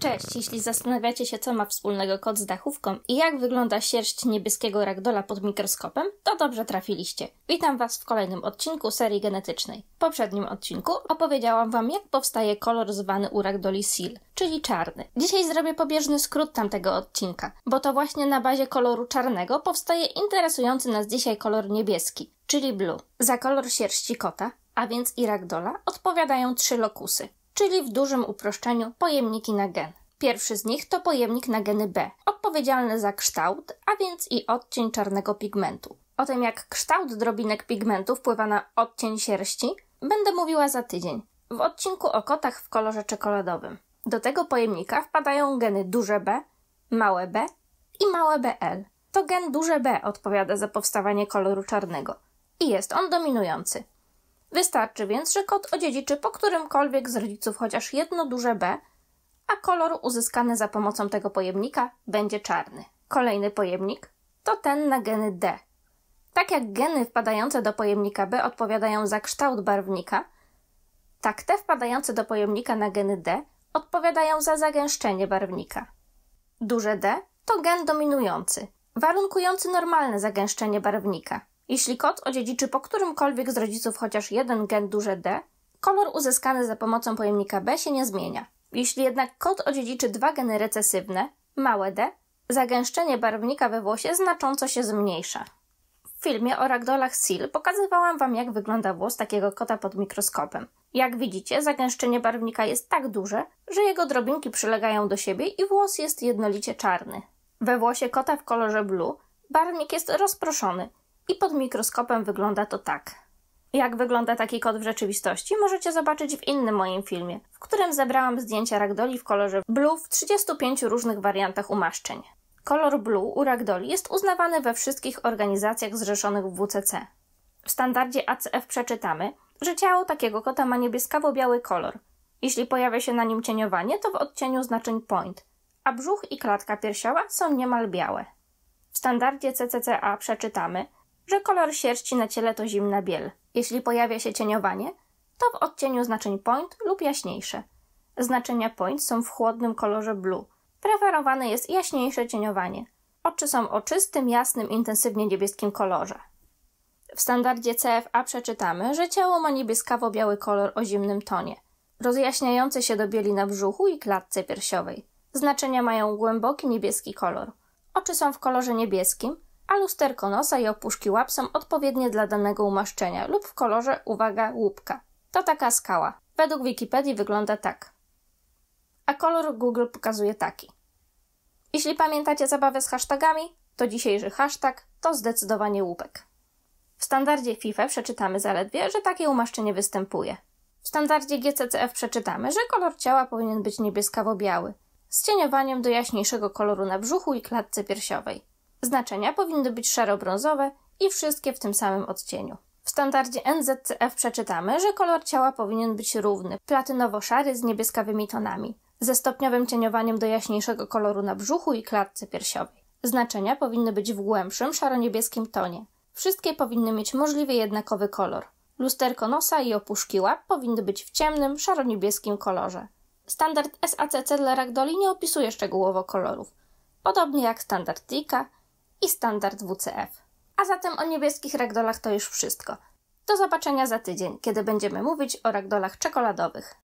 Cześć, jeśli zastanawiacie się, co ma wspólnego kot z dachówką i jak wygląda sierść niebieskiego ragdola pod mikroskopem, to dobrze trafiliście. Witam Was w kolejnym odcinku serii genetycznej. W poprzednim odcinku opowiedziałam Wam, jak powstaje kolor zwany u ragdoli seal, czyli czarny. Dzisiaj zrobię pobieżny skrót tamtego odcinka, bo to właśnie na bazie koloru czarnego powstaje interesujący nas dzisiaj kolor niebieski, czyli blue. Za kolor sierści kota a więc i ragdola, odpowiadają trzy lokusy czyli w dużym uproszczeniu pojemniki na gen. Pierwszy z nich to pojemnik na geny B, odpowiedzialny za kształt, a więc i odcień czarnego pigmentu. O tym, jak kształt drobinek pigmentu wpływa na odcień sierści, będę mówiła za tydzień, w odcinku o kotach w kolorze czekoladowym. Do tego pojemnika wpadają geny duże B, małe B i małe BL. To gen duże B odpowiada za powstawanie koloru czarnego i jest on dominujący. Wystarczy więc, że kot odziedziczy po którymkolwiek z rodziców chociaż jedno duże B, a kolor uzyskany za pomocą tego pojemnika będzie czarny. Kolejny pojemnik to ten na geny D. Tak jak geny wpadające do pojemnika B odpowiadają za kształt barwnika, tak te wpadające do pojemnika na geny D odpowiadają za zagęszczenie barwnika. Duże D to gen dominujący, warunkujący normalne zagęszczenie barwnika. Jeśli kot odziedziczy po którymkolwiek z rodziców chociaż jeden gen duże D, kolor uzyskany za pomocą pojemnika B się nie zmienia. Jeśli jednak kot odziedziczy dwa geny recesywne, małe D, zagęszczenie barwnika we włosie znacząco się zmniejsza. W filmie o ragdolach Seal pokazywałam Wam, jak wygląda włos takiego kota pod mikroskopem. Jak widzicie, zagęszczenie barwnika jest tak duże, że jego drobinki przylegają do siebie i włos jest jednolicie czarny. We włosie kota w kolorze blue barwnik jest rozproszony i pod mikroskopem wygląda to tak. Jak wygląda taki kot w rzeczywistości, możecie zobaczyć w innym moim filmie, w którym zebrałam zdjęcia ragdoli w kolorze blue w 35 różnych wariantach umaszczeń. Kolor blue u ragdoli jest uznawany we wszystkich organizacjach zrzeszonych w WCC. W standardzie ACF przeczytamy, że ciało takiego kota ma niebieskawo-biały kolor. Jeśli pojawia się na nim cieniowanie, to w odcieniu znaczeń point, a brzuch i klatka piersiowa są niemal białe. W standardzie CCCA przeczytamy – że kolor sierści na ciele to zimna biel. Jeśli pojawia się cieniowanie, to w odcieniu znaczeń point lub jaśniejsze. Znaczenia point są w chłodnym kolorze blue. Preferowane jest jaśniejsze cieniowanie. Oczy są o czystym, jasnym, intensywnie niebieskim kolorze. W standardzie CFA przeczytamy, że ciało ma niebieskawo-biały kolor o zimnym tonie, rozjaśniający się do bieli na brzuchu i klatce piersiowej. Znaczenia mają głęboki niebieski kolor. Oczy są w kolorze niebieskim, a lusterko nosa i opuszki łap są odpowiednie dla danego umaszczenia lub w kolorze, uwaga, łupka. To taka skała. Według Wikipedii wygląda tak. A kolor Google pokazuje taki. Jeśli pamiętacie zabawę z hashtagami, to dzisiejszy hashtag to zdecydowanie łupek. W standardzie FIFA przeczytamy zaledwie, że takie umaszczenie występuje. W standardzie GCCF przeczytamy, że kolor ciała powinien być niebieskawo-biały, z cieniowaniem do jaśniejszego koloru na brzuchu i klatce piersiowej. Znaczenia powinny być szaro-brązowe i wszystkie w tym samym odcieniu. W standardzie NZCF przeczytamy, że kolor ciała powinien być równy, platynowo-szary z niebieskawymi tonami, ze stopniowym cieniowaniem do jaśniejszego koloru na brzuchu i klatce piersiowej. Znaczenia powinny być w głębszym, szaro-niebieskim tonie. Wszystkie powinny mieć możliwie jednakowy kolor. Lusterko nosa i opuszki łap powinny być w ciemnym, szaro-niebieskim kolorze. Standard SACC dla ragdoli nie opisuje szczegółowo kolorów. Podobnie jak standard Tika i standard WCF. A zatem o niebieskich ragdolach to już wszystko. Do zobaczenia za tydzień, kiedy będziemy mówić o ragdolach czekoladowych.